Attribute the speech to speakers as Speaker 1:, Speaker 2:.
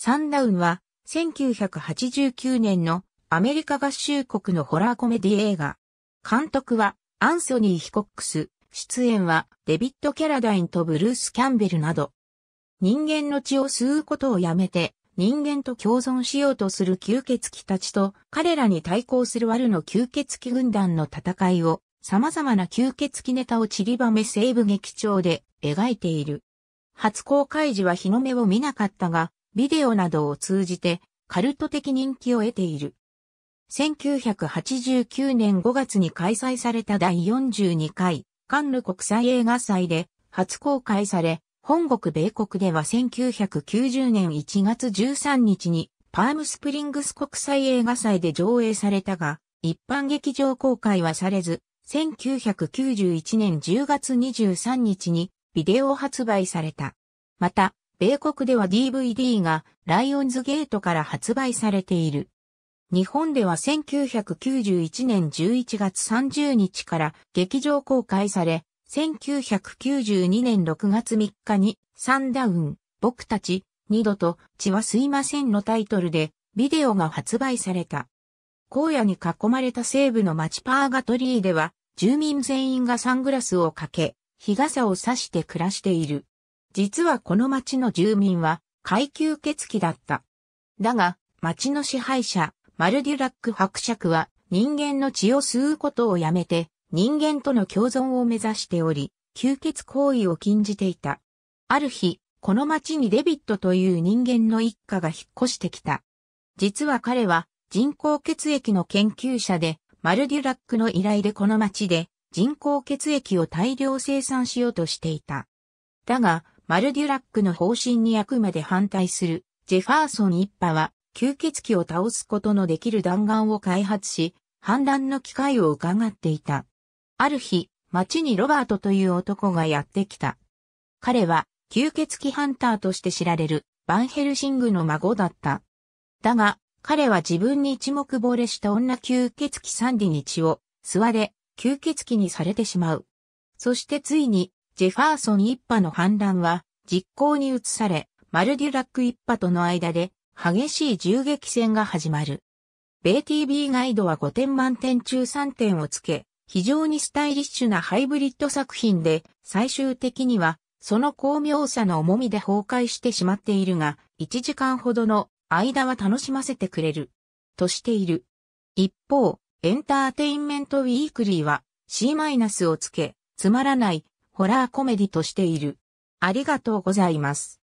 Speaker 1: サンダウンは、1989年のアメリカ合衆国のホラーコメディ映画。監督はアンソニー・ヒコックス、出演はデビッド・キャラダインとブルース・キャンベルなど。人間の血を吸うことをやめて、人間と共存しようとする吸血鬼たちと彼らに対抗する悪の吸血鬼軍団の戦いを様々な吸血鬼ネタを散りばめ西部劇場で描いている。初公開時は日の目を見なかったが、ビデオなどを通じてカルト的人気を得ている。1989年5月に開催された第42回カンヌ国際映画祭で初公開され、本国米国では1990年1月13日にパームスプリングス国際映画祭で上映されたが、一般劇場公開はされず、1991年10月23日にビデオ発売された。また、米国では DVD がライオンズゲートから発売されている。日本では1991年11月30日から劇場公開され、1992年6月3日にサンダウン、僕たち、二度と血はすいませんのタイトルでビデオが発売された。荒野に囲まれた西部の町パーガトリーでは住民全員がサングラスをかけ、日傘を差して暮らしている。実はこの町の住民は階級血起だった。だが、町の支配者、マルデュラック伯爵は人間の血を吸うことをやめて、人間との共存を目指しており、吸血行為を禁じていた。ある日、この町にデビットという人間の一家が引っ越してきた。実は彼は人工血液の研究者で、マルデュラックの依頼でこの町で人工血液を大量生産しようとしていた。だが、マルデュラックの方針にあくまで反対する、ジェファーソン一派は、吸血鬼を倒すことのできる弾丸を開発し、反乱の機会を伺っていた。ある日、街にロバートという男がやってきた。彼は、吸血鬼ハンターとして知られる、バンヘルシングの孫だった。だが、彼は自分に一目惚れした女吸血鬼サンディに血を吸われ、吸血鬼にされてしまう。そしてついにジェファーソン一派の反乱は実行に移され、マルデュラック一派との間で激しい銃撃戦が始まる。ベイティビーガイドは5点満点中3点をつけ、非常にスタイリッシュなハイブリッド作品で、最終的には、その巧妙さの重みで崩壊してしまっているが、1時間ほどの間は楽しませてくれる。としている。一方、エンターテインメントウィークリーは C- マイナスをつけ、つまらないホラーコメディとしている。ありがとうございます。